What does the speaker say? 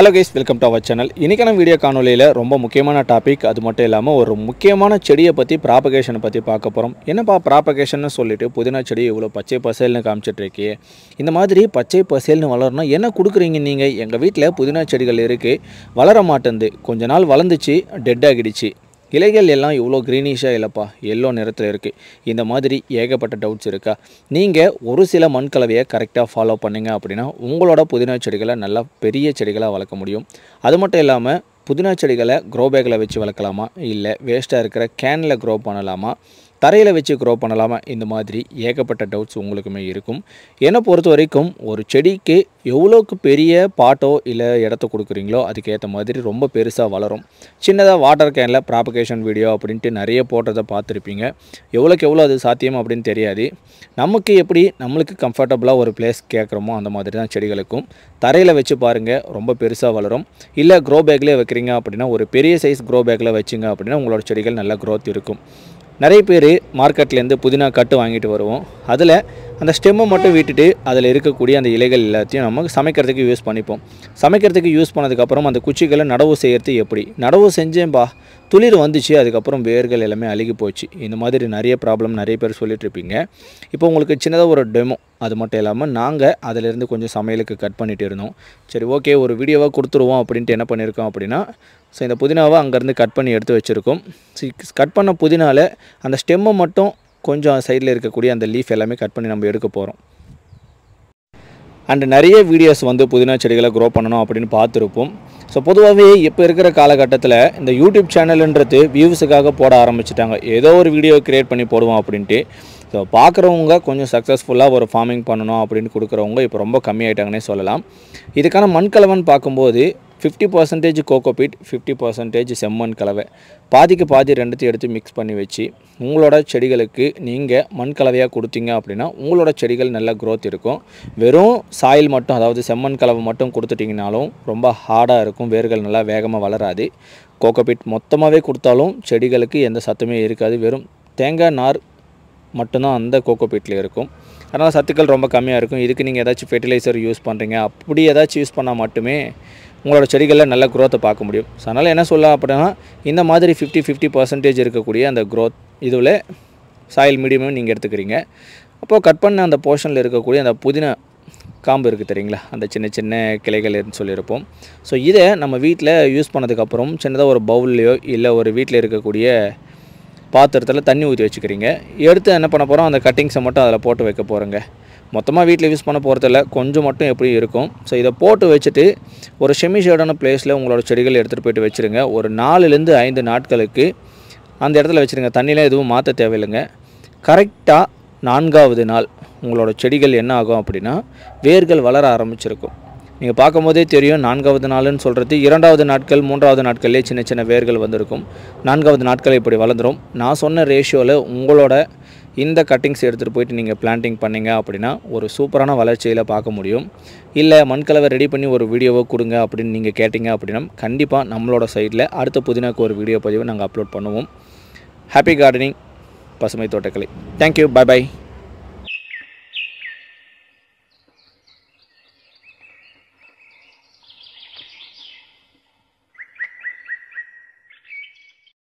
hello guys welcome to our channel இன்றைக்கான video காணொலியில் ரொம்ப முக்கியமான டாபிக் அது மட்டும் இல்லாமல் ஒரு முக்கியமான செடியை பற்றி ப்ராபகேஷனை பற்றி பார்க்க போகிறோம் என்னப்பா ப்ராபகேஷன்னு சொல்லிவிட்டு புதினா செடி இவ்வளோ பச்சை பசேல்னு காமிச்சிட்ருக்கு இந்த மாதிரி பச்சை பசேல்னு வளரணும் என்ன கொடுக்குறீங்க நீங்கள் எங்கள் வீட்டில் புதினா செடிகள் இருக்குது வளர மாட்டேங்குது கொஞ்ச நாள் வளர்ந்துச்சு டெட் ஆகிடுச்சு இலைகள் எல்லாம் இவ்வளோ க்ரீனிஷாக இல்லைப்பா எல்லோ நிறத்தில் இருக்குது இந்த மாதிரி ஏகப்பட்ட டவுட்ஸ் இருக்கா நீங்கள் ஒரு சில மண் கலவையை கரெக்டாக ஃபாலோ பண்ணுங்கள் அப்படின்னா உங்களோட புதினா செடிகளை நல்லா பெரிய செடிகளாக வளர்க்க முடியும் அது மட்டும் இல்லாமல் புதினா செடிகளை க்ரோ பேக்கில் வச்சு வளர்க்கலாமா இல்லை வேஸ்ட்டாக இருக்கிற கேனில் க்ரோ பண்ணலாமா தரையில் வச்சு க்ரோ பண்ணலாமா இந்த மாதிரி ஏகப்பட்ட டவுட்ஸ் உங்களுக்குமே இருக்கும் என்னை பொறுத்த வரைக்கும் ஒரு செடிக்கு எவ்வளோக்கு பெரிய பாட்டோ இல்லை இடத்த கொடுக்குறீங்களோ அதுக்கேற்ற மாதிரி ரொம்ப பெருசாக வளரும் சின்னதாக வாட்டர் கேனில் ப்ராபகேஷன் வீடியோ அப்படின்ட்டு நிறைய போட்டதை பார்த்துருப்பீங்க எவ்வளோக்கு எவ்வளோ அது சாத்தியம் அப்படின்னு தெரியாது நமக்கு எப்படி நம்மளுக்கு கம்ஃபர்டபுளாக ஒரு பிளேஸ் கேட்குறோமோ அந்த மாதிரி தான் செடிகளுக்கும் தரையில் வச்சு பாருங்கள் ரொம்ப பெருசாக வளரும் இல்லை க்ரோ பேக்லேயே வைக்கிறீங்க அப்படின்னா ஒரு பெரிய சைஸ் க்ரோ பேக்கில் வச்சுங்க அப்படின்னா உங்களோட செடிகள் நல்லா க்ரோத் இருக்கும் நிறைய பேர் மார்க்கெட்லேருந்து புதினா கட்டு வாங்கிட்டு வருவோம் அதில் அந்த ஸ்டெம்மை மட்டும் விட்டுட்டு அதில் இருக்கக்கூடிய அந்த இலைகள் எல்லாத்தையும் நம்ம சமைக்கிறதுக்கு யூஸ் பண்ணிப்போம் சமைக்கிறதுக்கு யூஸ் பண்ணதுக்கப்புறம் அந்த குச்சிகளை நடவு செய்கிறது எப்படி நடவு செஞ்சேன்பா துளிர் வந்துச்சு அதுக்கப்புறம் வேர்கள் எல்லாமே அழுகி போச்சு இந்த மாதிரி நிறைய ப்ராப்ளம் நிறைய பேர் சொல்லிகிட்ருப்பீங்க இப்போ உங்களுக்கு சின்னதாக ஒரு டெமோ அது மட்டும் இல்லாமல் நாங்கள் அதிலேருந்து கொஞ்சம் சமையலுக்கு கட் பண்ணிகிட்டு இருந்தோம் சரி ஓகே ஒரு வீடியோவாக கொடுத்துருவோம் அப்படின்ட்டு என்ன பண்ணியிருக்கோம் அப்படின்னா ஸோ இந்த புதினாவை அங்கேருந்து கட் பண்ணி எடுத்து வச்சுருக்கோம் கட் பண்ண புதினாவில் அந்த ஸ்டெம்மை மட்டும் கொஞ்சம் சைடில் இருக்கக்கூடிய அந்த லீஃப் எல்லாமே கட் பண்ணி நம்ம எடுக்க போகிறோம் அண்ட் நிறைய வீடியோஸ் வந்து புதினா செடிகளை க்ரோ பண்ணணும் அப்படின்னு பார்த்துருப்போம் ஸோ பொதுவாகவே இப்போ இருக்கிற காலகட்டத்தில் இந்த யூடியூப் சேனலுன்றது வியூஸுக்காக போட ஆரம்பிச்சிட்டாங்க ஏதோ ஒரு வீடியோ க்ரியேட் பண்ணி போடுவோம் அப்படின்ட்டு ஸோ பார்க்குறவங்க கொஞ்சம் சக்ஸஸ்ஃபுல்லாக ஒரு ஃபார்மிங் பண்ணணும் அப்படின்னு கொடுக்குறவங்க இப்போ ரொம்ப கம்மியாயிட்டாங்கன்னே சொல்லலாம் இதுக்கான மண்கலவன் பார்க்கும்போது fifty percentage cocopeat fifty percentage செம்மண் கலவை பாதிக்கு பாதி ரெண்டுத்தையும் எடுத்து மிக்ஸ் பண்ணி வச்சு உங்களோட செடிகளுக்கு நீங்கள் மண் கலவையாக கொடுத்தீங்க அப்படின்னா உங்களோட செடிகள் நல்ல க்ரோத் இருக்கும் வெறும் சாயில் மட்டும் அதாவது செம்மண் கலவை மட்டும் கொடுத்துட்டிங்கனாலும் ரொம்ப ஹார்டாக இருக்கும் வேர்கள் நல்லா வேகமாக வளராது கோகோபீட் மொத்தமாகவே கொடுத்தாலும் செடிகளுக்கு எந்த சத்துமே இருக்காது வெறும் தேங்காய் நார் மட்டும்தான் அந்த கோகோபீட்டில் இருக்கும் அதனால் சத்துக்கள் ரொம்ப கம்மியாக இருக்கும் இதுக்கு நீங்கள் ஏதாச்சும் ஃபெர்டிலைசர் யூஸ் பண்ணுறீங்க அப்படி ஏதாச்சும் யூஸ் பண்ணால் மட்டுமே உங்களோட செடிகளில் நல்ல க்ரோத்தை பார்க்க முடியும் ஸோ அதனால் என்ன சொல்லலாம் அப்படின்னா இந்த மாதிரி ஃபிஃப்டி ஃபிஃப்டி பர்சன்டேஜ் இருக்கக்கூடிய அந்த க்ரோத் இதுவில் சாயில் மீடியமும் நீங்கள் எடுத்துக்கிறீங்க அப்போது கட் பண்ண அந்த போர்ஷனில் இருக்கக்கூடிய அந்த புதின காம்பு இருக்குது தெரியுங்களா அந்த சின்ன சின்ன கிளைகள்னு சொல்லியிருப்போம் ஸோ இதை நம்ம வீட்டில் யூஸ் பண்ணதுக்கப்புறம் சின்னதாக ஒரு பவுல்லையோ இல்லை ஒரு வீட்டில் இருக்கக்கூடிய பாத்திரத்தில் தண்ணி ஊற்றி வச்சுக்கிறீங்க எடுத்து என்ன பண்ண போகிறோம் அந்த கட்டிங்ஸை மட்டும் அதில் போட்டு வைக்க போகிறோங்க மொத்தமாக வீட்டில் யூஸ் பண்ண போகிறதில்ல கொஞ்சம் மட்டும் எப்படி இருக்கும் ஸோ இதை போட்டு வச்சுட்டு ஒரு செமி பிளேஸில் உங்களோட செடிகள் எடுத்துகிட்டு போயிட்டு வச்சுருங்க ஒரு நாலுலேருந்து ஐந்து நாட்களுக்கு அந்த இடத்துல வச்சுருங்க தண்ணியெலாம் எதுவும் மாற்ற தேவையில்லைங்க கரெக்டாக நான்காவது நாள் உங்களோட செடிகள் என்ன ஆகும் அப்படின்னா வேர்கள் வளர ஆரம்பிச்சிருக்கும் நீங்கள் பார்க்கும் போதே தெரியும் நான்காவது நாள்னு சொல்கிறது இரண்டாவது நாட்கள் மூன்றாவது நாட்கள்லேயே சின்ன சின்ன வேர்கள் வந்திருக்கும் நான்காவது நாட்கள் இப்படி வளர்ந்துடும் நான் சொன்ன ரேஷியோவில் உங்களோட இந்த கட்டிங்ஸ் எடுத்துகிட்டு போயிட்டு நீங்கள் பிளான்டிங் பண்ணிங்க அப்படின்னா ஒரு சூப்பரான வளர்ச்சியில் பார்க்க முடியும் இல்லை மண்கலவை ரெடி பண்ணி ஒரு வீடியோவை கொடுங்க அப்படின்னு நீங்கள் கேட்டிங்க அப்படின்னா கண்டிப்பாக நம்மளோட சைடில் அடுத்த புதினாக்கு ஒரு வீடியோ பதிவு நாங்கள் அப்லோட் பண்ணுவோம் ஹாப்பி கார்டனிங் பசுமை தோட்டக்கலை தேங்க்யூ பாய் பாய்